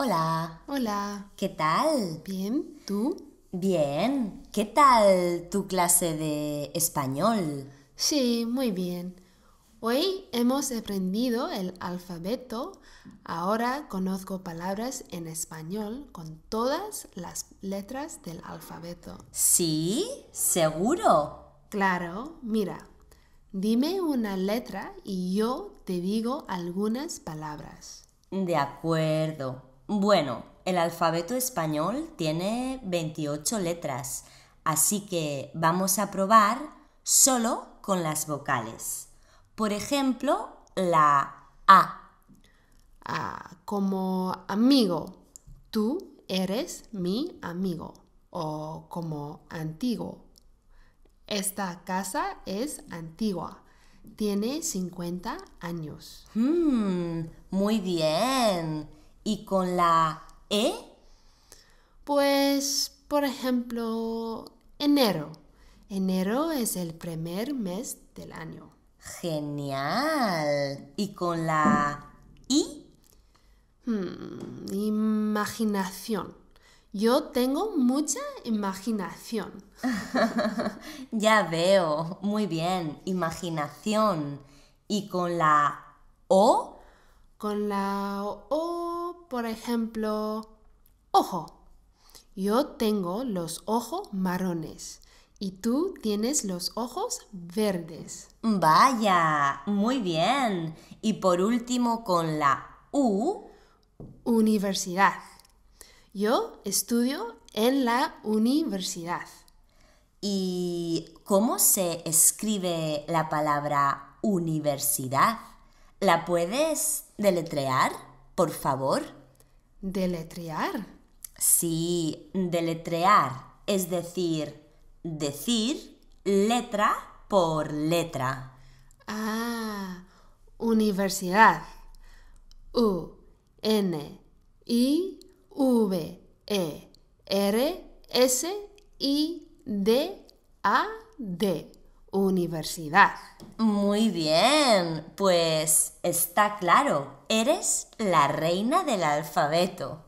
Hola. Hola. ¿Qué tal? Bien, ¿tú? Bien. ¿Qué tal tu clase de español? Sí, muy bien. Hoy hemos aprendido el alfabeto. Ahora conozco palabras en español con todas las letras del alfabeto. Sí, seguro. Claro, mira. Dime una letra y yo te digo algunas palabras. De acuerdo. Bueno, el alfabeto español tiene 28 letras, así que vamos a probar solo con las vocales. Por ejemplo, la A. como amigo. Tú eres mi amigo. O como antiguo. Esta casa es antigua. Tiene 50 años. Hmm, muy bien. ¿Y con la E? Pues, por ejemplo, enero. Enero es el primer mes del año. Genial. ¿Y con la I? Hmm, imaginación. Yo tengo mucha imaginación. ya veo. Muy bien. Imaginación. ¿Y con la O? Con la O por ejemplo, ojo. Yo tengo los ojos marrones y tú tienes los ojos verdes. Vaya, muy bien. Y por último, con la U. Universidad. Yo estudio en la universidad. ¿Y cómo se escribe la palabra universidad? ¿La puedes deletrear, por favor? ¿Deletrear? Sí, deletrear, es decir, decir letra por letra. Ah, universidad. U, N, I, V, E, R, S, I, D, A, D universidad. Muy bien, pues está claro, eres la reina del alfabeto.